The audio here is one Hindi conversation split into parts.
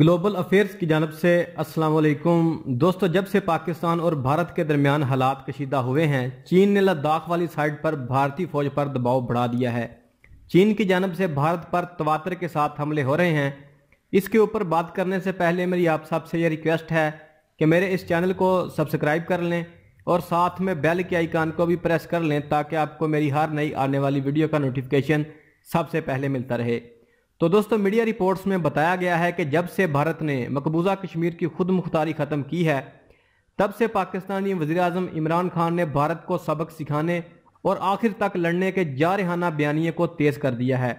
ग्लोबल अफेयर्स की जानब से अस्सलाम वालेकुम दोस्तों जब से पाकिस्तान और भारत के दरमियान हालात कशीदा हुए हैं चीन ने लद्दाख वाली साइड पर भारतीय फौज पर दबाव बढ़ा दिया है चीन की जानब से भारत पर तवातर के साथ हमले हो रहे हैं इसके ऊपर बात करने से पहले मेरी आप सब से यह रिक्वेस्ट है कि मेरे इस चैनल को सब्सक्राइब कर लें और साथ में बेल के आइकान को भी प्रेस कर लें ताकि आपको मेरी हर नई आने वाली वीडियो का नोटिफिकेशन सबसे पहले मिलता रहे तो दोस्तों मीडिया रिपोर्ट्स में बताया गया है कि जब से भारत ने मकबूजा कश्मीर की खुद मुख्तारी ख़त्म की है तब से पाकिस्तानी वजी अजम इमरान खान ने भारत को सबक सिखाने और आखिर तक लड़ने के जारहाना बयानी को तेज़ कर दिया है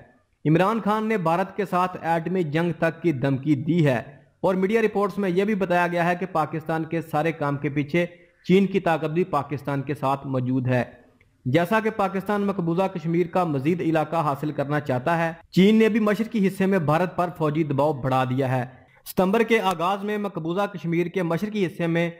इमरान खान ने भारत के साथ एटमी जंग तक की धमकी दी है और मीडिया रिपोर्ट्स में यह भी बताया गया है कि पाकिस्तान के सारे काम के पीछे चीन की ताकत भी पाकिस्तान के साथ मौजूद है जैसा कि पाकिस्तान मकबूजा कश्मीर का मजीद इलाका हासिल करना चाहता है चीन ने भी मशरकी हिस्से में भारत पर फौजी दबाव बढ़ा दिया है सितंबर के आगाज में मकबूजा कश्मीर के मशरकी हिस्से में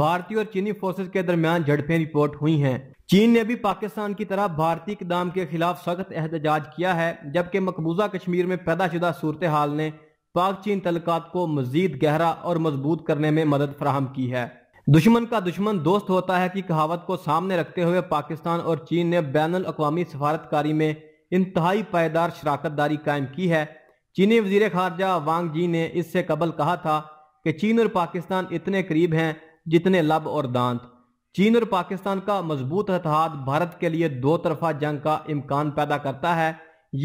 भारतीय और चीनी फोर्सेज के दरमियान झड़पें रिपोर्ट हुई हैं चीन ने भी पाकिस्तान की तरह भारतीय इकदाम के खिलाफ सख्त एहतजाज किया है जबकि मकबूजा कश्मीर में पैदाशुदा सूरत हाल ने पाक चीन तलकात को मजीद गहरा और मजबूत करने में मदद फराहम की है दुश्मन का दुश्मन दोस्त होता है कि कहावत को सामने रखते हुए पाकिस्तान और चीन ने बैन अवी सफारतकारी में इंतहाई पायदार शराकत दारी कायम की है चीनी वजीर खारजा वांग जी ने इससे कबल कहा था कि चीन और पाकिस्तान इतने करीब हैं जितने लब और दांत चीन और पाकिस्तान का मजबूत इतिहाद भारत के लिए दो तरफा जंग का इम्कान पैदा करता है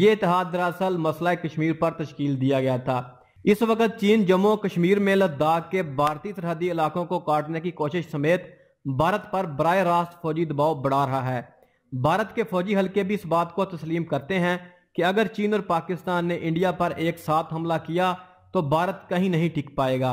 ये इतिहाद दरअसल मसला कश्मीर पर तश्कील दिया गया था इस वक्त चीन जम्मू कश्मीर में लद्दाख के भारतीय सरहदी इलाकों को काटने की कोशिश समेत भारत पर बरह रास्त फौजी दबाव बढ़ा रहा है भारत के फौजी हल्के भी इस बात को तस्लीम करते हैं कि अगर चीन और पाकिस्तान ने इंडिया पर एक साथ हमला किया तो भारत कहीं नहीं टिक पाएगा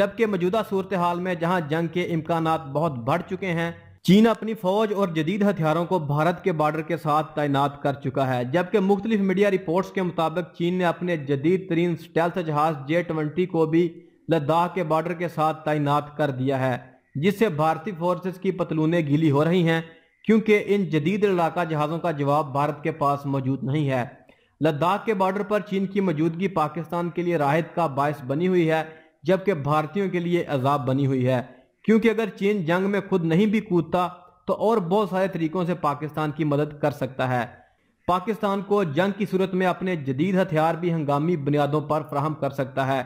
जबकि मौजूदा सूरत हाल में जहां जंग के इम्कान बहुत बढ़ चुके हैं चीन अपनी फौज और जदीद हथियारों को भारत के बॉर्डर के साथ तैनात कर चुका है जबकि मुख्तलिफ मीडिया रिपोर्ट्स के मुताबिक चीन ने अपने जदीद तरीन स्टेल्थ जहाज जे ट्वेंटी को भी लद्दाख के बॉर्डर के साथ तैनात कर दिया है जिससे भारतीय फोर्सेस की पतलूने गीली हो रही हैं क्योंकि इन जदीद लड़ाका जहाज़ों का जवाब भारत के पास मौजूद नहीं है लद्दाख के बॉर्डर पर चीन की मौजूदगी पाकिस्तान के लिए राहत का बायस बनी हुई है जबकि भारतीयों के लिए अजाब बनी हुई है क्योंकि अगर चीन जंग में खुद नहीं भी कूदता तो और बहुत सारे तरीकों से पाकिस्तान की मदद कर सकता है पाकिस्तान को जंग की सूरत में अपने जदीद हथियार भी हंगामी बुनियादों पर फ्राहम कर सकता है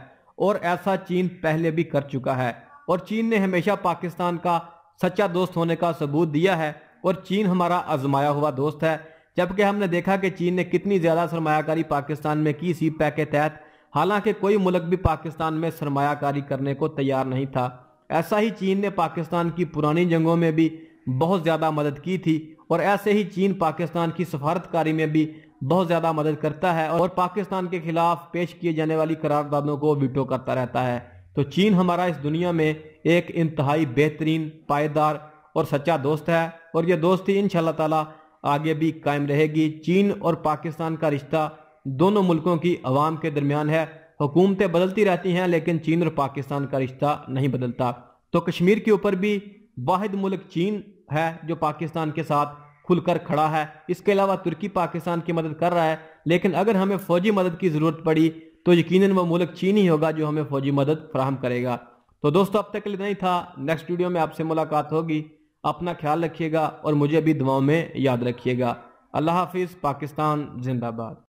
और ऐसा चीन पहले भी कर चुका है और चीन ने हमेशा पाकिस्तान का सच्चा दोस्त होने का सबूत दिया है और चीन हमारा आजमाया हुआ दोस्त है जबकि हमने देखा कि चीन ने कितनी ज़्यादा सरमाकारी पाकिस्तान में की सी पैक के तहत हालांकि कोई मुल्क भी पाकिस्तान में सरमाकारी करने को तैयार नहीं था ऐसा ही चीन ने पाकिस्तान की पुरानी जंगों में भी बहुत ज़्यादा मदद की थी और ऐसे ही चीन पाकिस्तान की सफारतकारी में भी बहुत ज़्यादा मदद करता है और पाकिस्तान के खिलाफ पेश किए जाने वाली करारदादों को वीटो करता रहता है तो चीन हमारा इस दुनिया में एक इंतहाई बेहतरीन पायदार और सच्चा दोस्त है और यह दोस्ती इन ताला आगे भी कायम रहेगी चीन और पाकिस्तान का रिश्ता दोनों मुल्कों की आवाम के दरमियान है हुकूमतें बदलती रहती हैं लेकिन चीन और पाकिस्तान का रिश्ता नहीं बदलता तो कश्मीर के ऊपर भी वाहिद मुल्क चीन है जो पाकिस्तान के साथ खुलकर खड़ा है इसके अलावा तुर्की पाकिस्तान की मदद कर रहा है लेकिन अगर हमें फौजी मदद की ज़रूरत पड़ी तो यकीन वह मुल्क चीन ही होगा जो हमें फौजी मदद फ्राहम करेगा तो दोस्तों अब तक के लिए नहीं था नेक्स्ट वीडियो में आपसे मुलाकात होगी अपना ख्याल रखिएगा और मुझे भी दुआओं में याद रखिएगा अल्लाह हाफिज़ पाकिस्तान जिंदाबाद